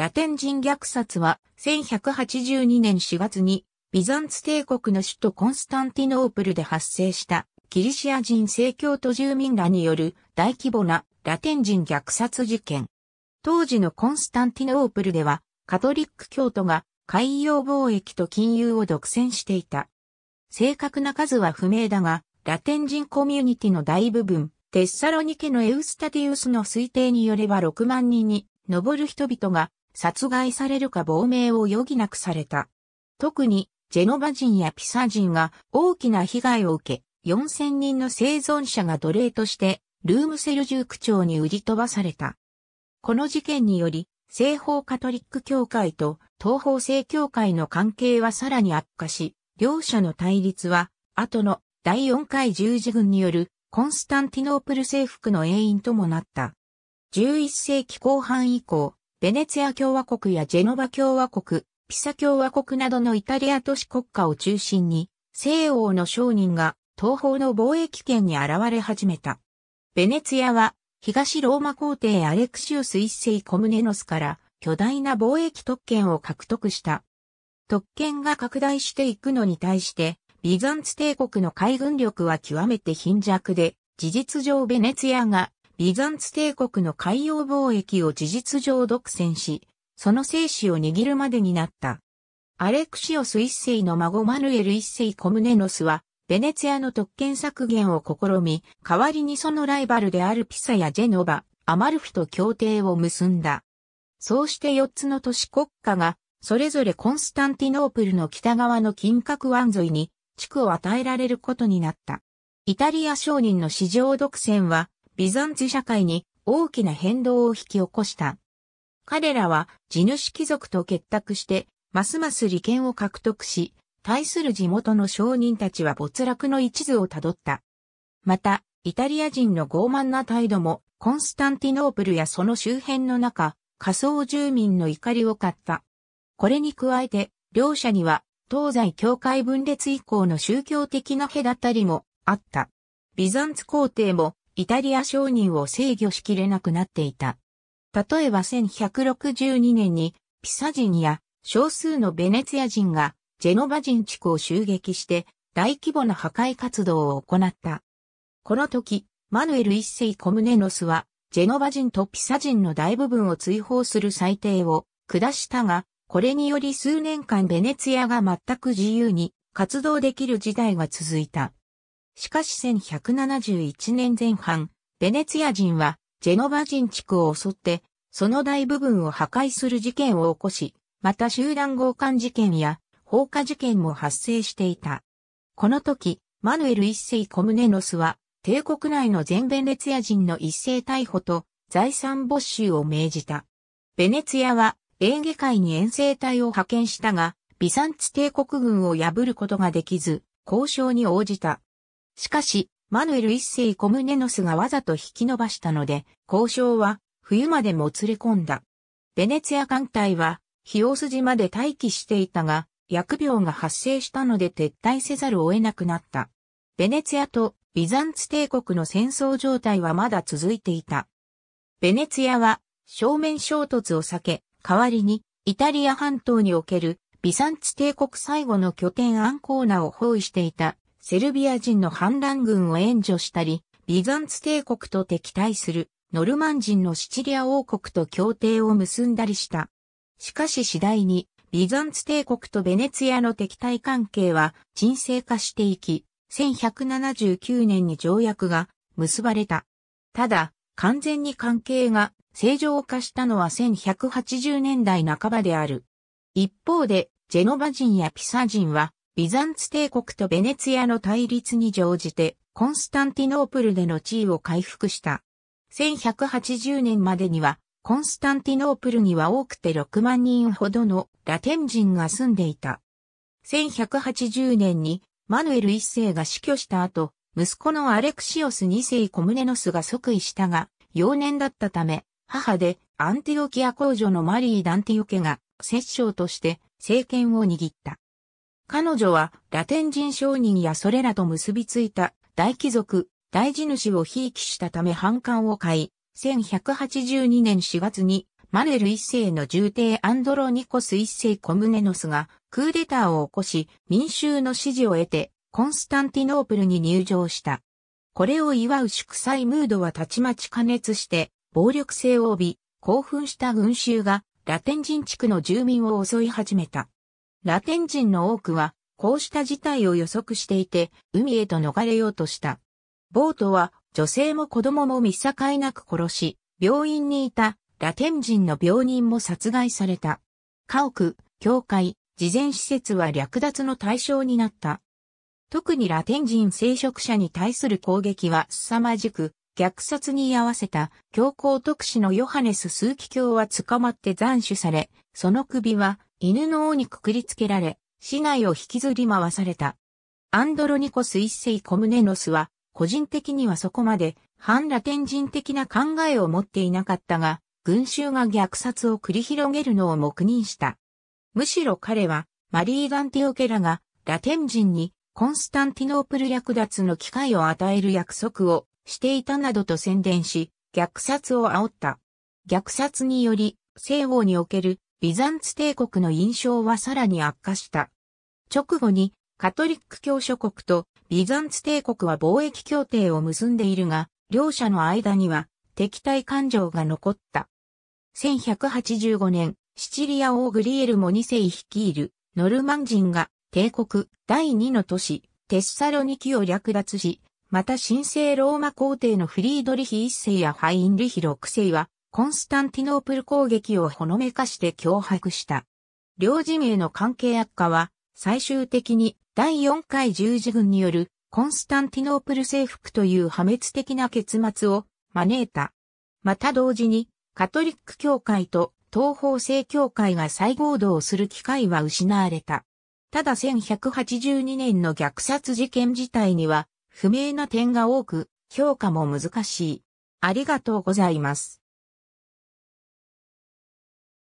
ラテン人虐殺は1182年4月にビザンツ帝国の首都コンスタンティノープルで発生したギリシア人正教徒住民らによる大規模なラテン人虐殺事件。当時のコンスタンティノープルではカトリック教徒が海洋貿易と金融を独占していた。正確な数は不明だが、ラテン人コミュニティの大部分、テッサロニケのエウスタティウスの推定によれば6万人に上る人々が殺害されるか亡命を余儀なくされた。特に、ジェノバ人やピサ人が大きな被害を受け、4000人の生存者が奴隷として、ルームセルジューク町に売り飛ばされた。この事件により、西方カトリック教会と東方正教会の関係はさらに悪化し、両者の対立は、後の第4回十字軍によるコンスタンティノープル征服の永遠ともなった。11世紀後半以降、ベネツィア共和国やジェノバ共和国、ピサ共和国などのイタリア都市国家を中心に、西欧の商人が東方の貿易圏に現れ始めた。ベネツィアは、東ローマ皇帝アレクシウス一世コムネノスから巨大な貿易特権を獲得した。特権が拡大していくのに対して、ビザンツ帝国の海軍力は極めて貧弱で、事実上ベネツィアがビザンツ帝国の海洋貿易を事実上独占し、その生死を握るまでになった。アレクシオス一世の孫マヌエル一世コムネノスは、ベネツィアの特権削減を試み、代わりにそのライバルであるピサやジェノバ、アマルフと協定を結んだ。そうして4つの都市国家が、それぞれコンスタンティノープルの北側の金閣湾沿いに地区を与えられることになった。イタリア商人の市場独占はビザンツ社会に大きな変動を引き起こした。彼らは地主貴族と結託して、ますます利権を獲得し、対する地元の商人たちは没落の一途をたどった。また、イタリア人の傲慢な態度も、コンスタンティノープルやその周辺の中、仮想住民の怒りを買った。これに加えて、両者には、東西教会分裂以降の宗教的な隔たりもあった。ビザンツ皇帝もイタリア商人を制御しきれなくなっていた。例えば1162年にピサ人や少数のベネツィア人がジェノバ人地区を襲撃して大規模な破壊活動を行った。この時、マヌエル一世コムネノスはジェノバ人とピサ人の大部分を追放する裁定を下したが、これにより数年間ベネツィアが全く自由に活動できる事態が続いた。しかし1171年前半、ベネツィア人はジェノバ人地区を襲って、その大部分を破壊する事件を起こし、また集団強姦事件や放火事件も発生していた。この時、マヌエル一世コムネノスは、帝国内の全ベネツィア人の一斉逮捕と財産没収を命じた。ベネツィアは、エーゲ海に遠征隊を派遣したが、ビサンツ帝国軍を破ることができず、交渉に応じた。しかし、マヌエル一世コムネノスがわざと引き伸ばしたので、交渉は冬までもつれ込んだ。ベネツィア艦隊は、ヒオス島で待機していたが、疫病が発生したので撤退せざるを得なくなった。ベネツィアとビザンツ帝国の戦争状態はまだ続いていた。ベネツィアは正面衝突を避け、代わりにイタリア半島におけるビザンツ帝国最後の拠点アンコーナを包囲していたセルビア人の反乱軍を援助したり、ビザンツ帝国と敵対するノルマン人のシチリア王国と協定を結んだりした。しかし次第に、ビザンツ帝国とベネツィアの敵対関係は沈静化していき、1179年に条約が結ばれた。ただ、完全に関係が正常化したのは1180年代半ばである。一方で、ジェノバ人やピサ人はビザンツ帝国とベネツィアの対立に乗じて、コンスタンティノープルでの地位を回復した。1180年までには、コンスタンティノープルには多くて6万人ほどのラテン人が住んでいた。1180年にマヌエル1世が死去した後、息子のアレクシオス2世コムネノスが即位したが、幼年だったため、母でアンティオキア公女のマリー・ダンティオケが摂政として政権を握った。彼女はラテン人商人やそれらと結びついた大貴族、大地主をひいきしたため反感を買い、1182年4月にマレル一世の重帝アンドロニコス一世コムネノスがクーデターを起こし民衆の支持を得てコンスタンティノープルに入場した。これを祝う祝祭ムードはたちまち加熱して暴力性を帯び興奮した群衆がラテン人地区の住民を襲い始めた。ラテン人の多くは、こうした事態を予測していて、海へと逃れようとした。ボートは、女性も子供も見境なく殺し、病院にいたラテン人の病人も殺害された。家屋、教会、慈善施設は略奪の対象になった。特にラテン人聖職者に対する攻撃は凄まじく、虐殺に居合わせた教皇特使のヨハネス・スーキ教は捕まって斬首され、その首は犬の王にくくりつけられ、市内を引きずり回された。アンドロニコス一世コムネノスは、個人的にはそこまで反ラテン人的な考えを持っていなかったが、群衆が虐殺を繰り広げるのを黙認した。むしろ彼は、マリー・ガンティオケラが、ラテン人にコンスタンティノープル略奪の機会を与える約束をしていたなどと宣伝し、虐殺を煽った。虐殺により、西欧におけるビザンツ帝国の印象はさらに悪化した。直後にカトリック教諸国とビザンツ帝国は貿易協定を結んでいるが、両者の間には敵対感情が残った。1185年、シチリア王グリエルモ2世率いるノルマン人が帝国第2の都市テッサロニキを略奪し、また神聖ローマ皇帝のフリードリヒ1世やハインリヒ6世はコンスタンティノープル攻撃をほのめかして脅迫した。両陣営の関係悪化は、最終的に第4回十字軍によるコンスタンティノープル征服という破滅的な結末を招いた。また同時に、カトリック教会と東方正教会が再合同する機会は失われた。ただ1182年の虐殺事件自体には不明な点が多く評価も難しい。ありがとうございます。